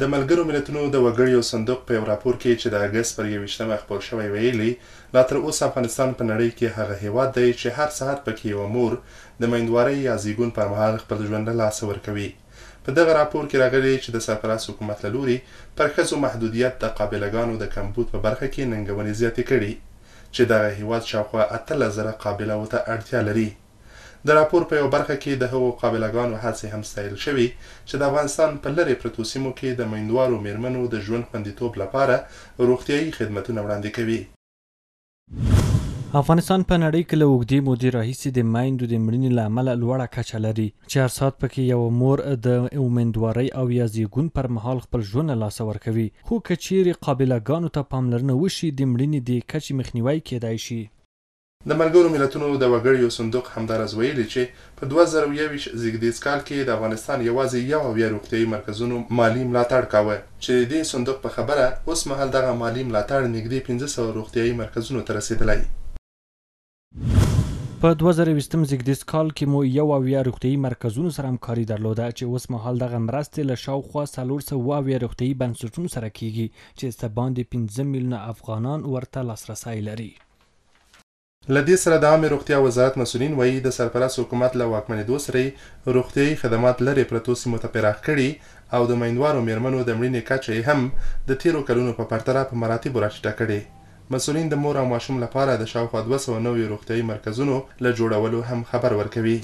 د ملګرو ملتونو د وګړیو صندوق په یو راپور کې چې د اګست پر یوویشتمه خپور شوی ویلي لا تر اوسه افغانستان په نړۍ کې هغه هیواد دی چې هر ساعت پکې یو مور د میندوارۍ یا زیږون پر مهال خپل ژوند له لاسه ورکوي په دغه راپور کې راغلی چې د سرپرست حکومت له لوري پر ښځو محدودیت د قابلګانو د کمبود په برخه کې ننګونې زیاتې کړي چې دغه هیواد شاوخوا اتلس زره قابله ورته اړتیا لري د راپور په یو برخه کې د هغو قابلګانو هڅې هم ستایل شوي چې د افغانستان په لرې پرتو سیمو کې د میندوارو میرمنو د ژوند خوندیتوب لپاره روغتیایي خدمتونه وړاندې کوي افغانستان په نړۍ کې له وګړي مودې راهیسې د مایندو د مرینې لامل لوړه کچه لري چې سات پکې یو مور د اومندواري او یا زیګون پر مهال خپل ژوند لاس ور کوي خو کچيري قابلیتګانو ته پاملرنه وشي د مرینې د کچې مخنیوي کېدای شي د ملګرو ملتونو د وګړیو صندوق همداراز ویلي چې په 2021 زیږدیز کال کې د افغانستان یوازې یو اویا روغتیايي مرکزونو مالی ملاتړ کاوه چې دې صندوق په خبره اوس مهال دغه مالی ملاتړ نږدې 1500 روغتیايي مرکزونو ته رسیدلی په 2020 زیږدیز کال کې مو یو اویا روغتیايي مرکزونو سره همکاري درلوده چې اوس مهال دغه مرستې له شاوخوا 300 اویا روغتیايي بنسټونو سره کیږي چې څه باندې 15 میلیونه افغانان ورته لاسرسي لري لدې سره د عامه روغتیا وزارت مسولین وایي د سرپرست حکومت له واکمنېدو سره روغتیاي خدمات لري پرتو سیمو ته پراخ کړي او د میندوارو میرمنو د مړینې کچه هم د تیرو کلونو په پرتله په مراتبو راټیټه کړې مسولین د مور او ماشوم لپاره د شاوخوا 209 روغتیاي مرکزونو له جوړولو هم خبر ورکوي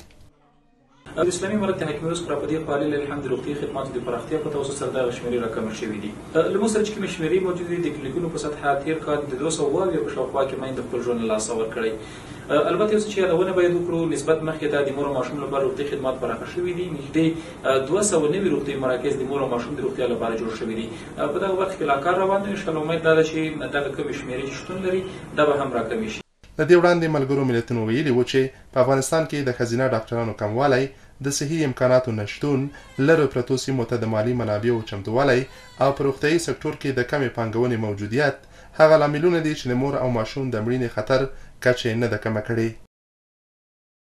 د اسلامي امارت تحکیم اوس پر پدې خالي الحمد روغتي خدمات د پراختیا په توسط سره د شمیرې راکم شوې دي لمسره چې کوم شمیرې موجود دي د کلیکونو په سطح تیر کال د 200 واوې په شاوخوا کې مې د خپل ژوند لاس اور کړی البته اوس چې یادونه باید وکړو نسبت مخکې د مور او ماشوم لپاره روغتي خدمات پراخ شوې دي نږدې 200 نوي روغتي مراکز د مور او ماشوم د روغتیا لپاره جوړ شوې دي په دغه وخت کې لا کار روان دی ان شاء الله امید ده چې دغه کوم شمیرې شتون لري دا به هم راکم شي د دې وړاندې ملګرو ملتونو ویلي و چې په افغانستان کې د ښځینه ډاکټرانو کموالی د صحي امکاناتو نشتون لرو پرتو سیمو ته د مالی منابعو چمتووالی او په روغتیایي سکتور کې د کمې پانګونې موجودیت هغه لاملونه دي چې د مور او ماشوم د مړینې خطر کچې نه ده کمه کړې